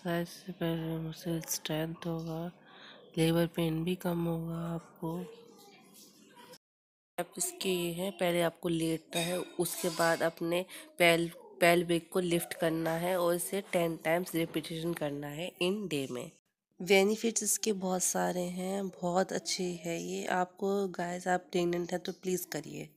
exercise पहले मुझसे strength होगा लेबर पेन भी कम होगा आपको आप इसके ये हैं पहले आपको लेटना है उसके बाद अपने पैल पैल बेग को लिफ्ट करना है और इसे टेन टाइम्स रिपीटेशन करना है इन डे में बेनिफिट्स इसके बहुत सारे हैं बहुत अच्छे है ये आपको गाइस आप प्रेगनेंट हैं तो प्लीज़ करिए